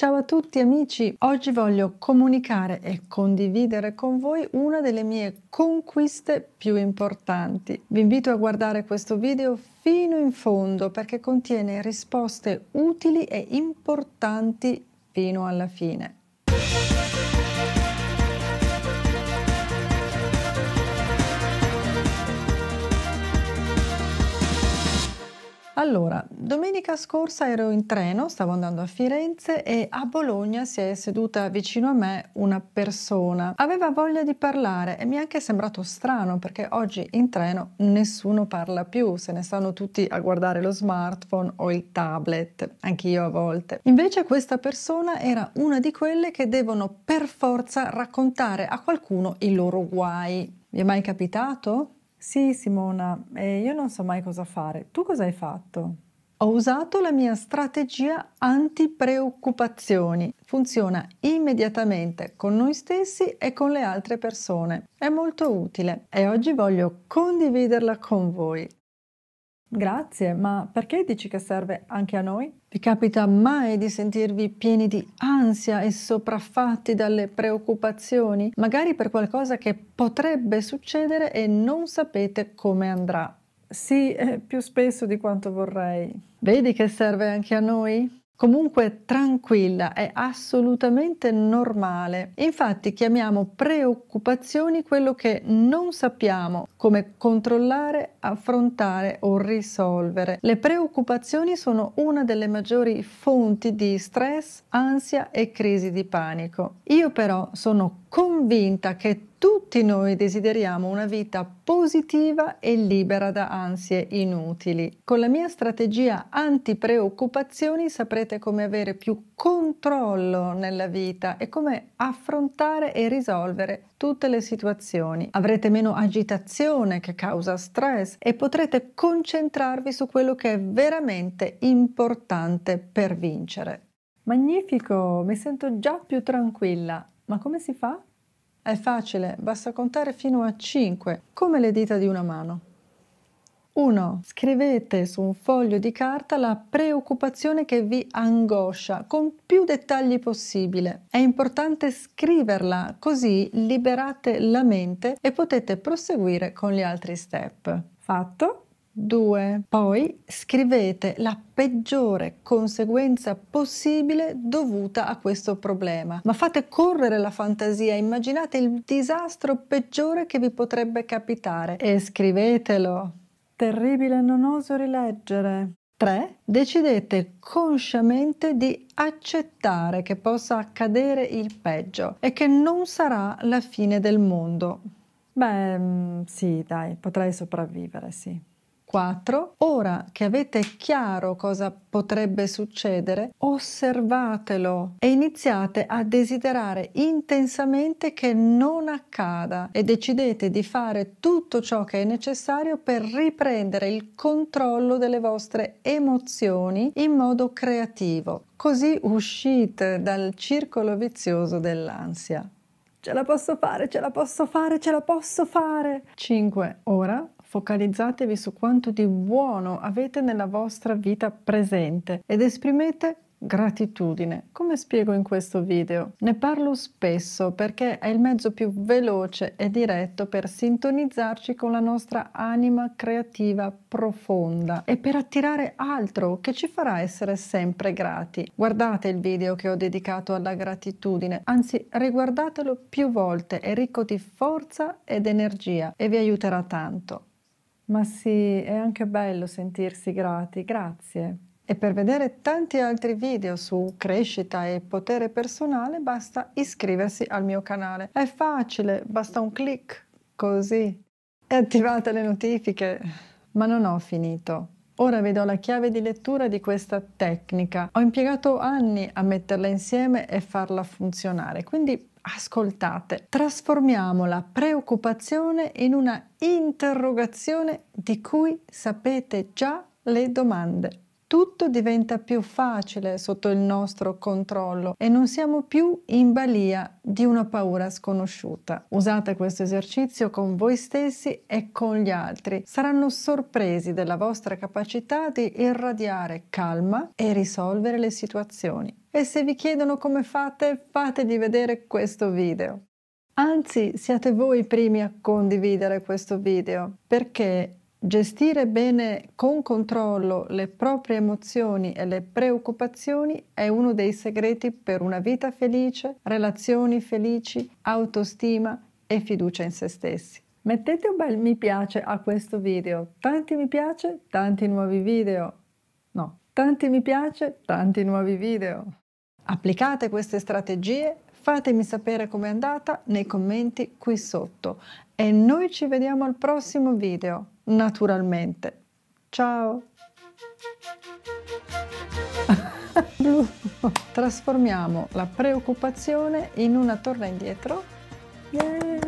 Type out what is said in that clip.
Ciao a tutti amici, oggi voglio comunicare e condividere con voi una delle mie conquiste più importanti. Vi invito a guardare questo video fino in fondo perché contiene risposte utili e importanti fino alla fine. Allora, domenica scorsa ero in treno, stavo andando a Firenze e a Bologna si è seduta vicino a me una persona. Aveva voglia di parlare e mi è anche sembrato strano perché oggi in treno nessuno parla più, se ne stanno tutti a guardare lo smartphone o il tablet, anch'io a volte. Invece questa persona era una di quelle che devono per forza raccontare a qualcuno i loro guai. Vi è mai capitato? Sì, Simona, eh, io non so mai cosa fare. Tu cosa hai fatto? Ho usato la mia strategia anti-preoccupazioni. Funziona immediatamente con noi stessi e con le altre persone. È molto utile e oggi voglio condividerla con voi. Grazie, ma perché dici che serve anche a noi? Vi capita mai di sentirvi pieni di ansia e sopraffatti dalle preoccupazioni, magari per qualcosa che potrebbe succedere e non sapete come andrà? Sì, eh, più spesso di quanto vorrei. Vedi che serve anche a noi? comunque tranquilla, è assolutamente normale. Infatti chiamiamo preoccupazioni quello che non sappiamo come controllare, affrontare o risolvere. Le preoccupazioni sono una delle maggiori fonti di stress, ansia e crisi di panico. Io però sono convinta che tutti noi desideriamo una vita positiva e libera da ansie inutili. Con la mia strategia anti-preoccupazioni saprete come avere più controllo nella vita e come affrontare e risolvere tutte le situazioni. Avrete meno agitazione che causa stress e potrete concentrarvi su quello che è veramente importante per vincere. Magnifico, mi sento già più tranquilla. Ma come si fa? È facile, basta contare fino a 5, come le dita di una mano. 1. Scrivete su un foglio di carta la preoccupazione che vi angoscia con più dettagli possibile. È importante scriverla così liberate la mente e potete proseguire con gli altri step. Fatto? 2. Poi scrivete la peggiore conseguenza possibile dovuta a questo problema. Ma fate correre la fantasia, immaginate il disastro peggiore che vi potrebbe capitare e scrivetelo. Terribile, non oso rileggere. 3. Decidete consciamente di accettare che possa accadere il peggio e che non sarà la fine del mondo. Beh, mm, sì, dai, potrei sopravvivere, sì. 4. Ora che avete chiaro cosa potrebbe succedere, osservatelo e iniziate a desiderare intensamente che non accada e decidete di fare tutto ciò che è necessario per riprendere il controllo delle vostre emozioni in modo creativo. Così uscite dal circolo vizioso dell'ansia. Ce la posso fare, ce la posso fare, ce la posso fare. 5. Ora Focalizzatevi su quanto di buono avete nella vostra vita presente ed esprimete gratitudine. Come spiego in questo video? Ne parlo spesso perché è il mezzo più veloce e diretto per sintonizzarci con la nostra anima creativa profonda e per attirare altro che ci farà essere sempre grati. Guardate il video che ho dedicato alla gratitudine, anzi riguardatelo più volte, è ricco di forza ed energia e vi aiuterà tanto. Ma sì, è anche bello sentirsi grati, grazie. E per vedere tanti altri video su crescita e potere personale basta iscriversi al mio canale. È facile, basta un clic, così. E attivate le notifiche. Ma non ho finito. Ora vi do la chiave di lettura di questa tecnica. Ho impiegato anni a metterla insieme e farla funzionare, quindi ascoltate. Trasformiamo la preoccupazione in una interrogazione di cui sapete già le domande tutto diventa più facile sotto il nostro controllo e non siamo più in balia di una paura sconosciuta. Usate questo esercizio con voi stessi e con gli altri. Saranno sorpresi della vostra capacità di irradiare calma e risolvere le situazioni. E se vi chiedono come fate, fategli vedere questo video. Anzi, siate voi i primi a condividere questo video perché Gestire bene con controllo le proprie emozioni e le preoccupazioni è uno dei segreti per una vita felice, relazioni felici, autostima e fiducia in se stessi. Mettete un bel mi piace a questo video, tanti mi piace, tanti nuovi video. No, tanti mi piace, tanti nuovi video. Applicate queste strategie, fatemi sapere com'è andata nei commenti qui sotto e noi ci vediamo al prossimo video naturalmente. Ciao! Blu. Trasformiamo la preoccupazione in una torre indietro. Yeah.